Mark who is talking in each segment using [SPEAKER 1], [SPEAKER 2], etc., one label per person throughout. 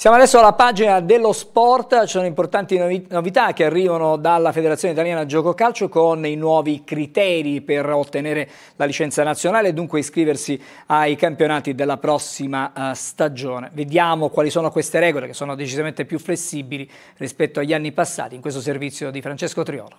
[SPEAKER 1] Siamo adesso alla pagina dello sport, ci sono importanti novità che arrivano dalla Federazione Italiana Gioco Calcio con i nuovi criteri per ottenere la licenza nazionale e dunque iscriversi ai campionati della prossima eh, stagione. Vediamo quali sono queste regole che sono decisamente più flessibili rispetto agli anni passati in questo servizio di Francesco Triolo.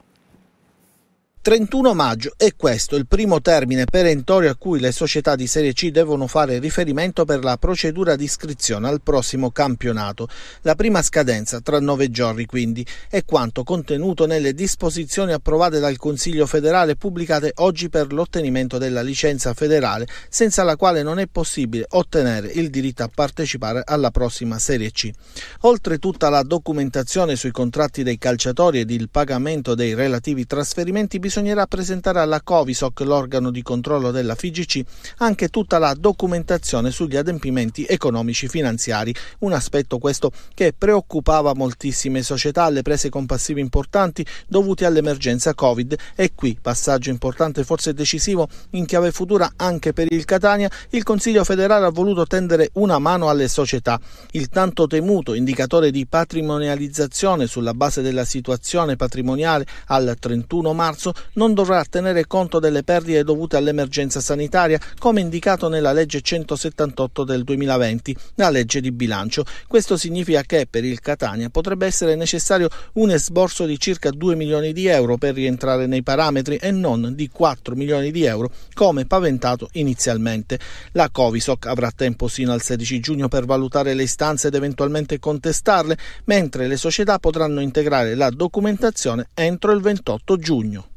[SPEAKER 2] 31 maggio è questo il primo termine perentorio a cui le società di Serie C devono fare riferimento per la procedura di iscrizione al prossimo campionato. La prima scadenza, tra nove giorni quindi, è quanto contenuto nelle disposizioni approvate dal Consiglio federale pubblicate oggi per l'ottenimento della licenza federale, senza la quale non è possibile ottenere il diritto a partecipare alla prossima Serie C. Oltre tutta la documentazione sui contratti dei calciatori ed il pagamento dei relativi trasferimenti, bisogna bisognerà presentare alla Covisoc, l'organo di controllo della FIGC, anche tutta la documentazione sugli adempimenti economici finanziari. Un aspetto questo che preoccupava moltissime società alle prese con passivi importanti dovuti all'emergenza Covid e qui, passaggio importante forse decisivo in chiave futura anche per il Catania, il Consiglio federale ha voluto tendere una mano alle società. Il tanto temuto indicatore di patrimonializzazione sulla base della situazione patrimoniale al 31 marzo non dovrà tenere conto delle perdite dovute all'emergenza sanitaria, come indicato nella legge 178 del 2020, la legge di bilancio. Questo significa che per il Catania potrebbe essere necessario un esborso di circa 2 milioni di euro per rientrare nei parametri e non di 4 milioni di euro come paventato inizialmente. La Covisoc avrà tempo sino al 16 giugno per valutare le istanze ed eventualmente contestarle, mentre le società potranno integrare la documentazione entro il 28 giugno.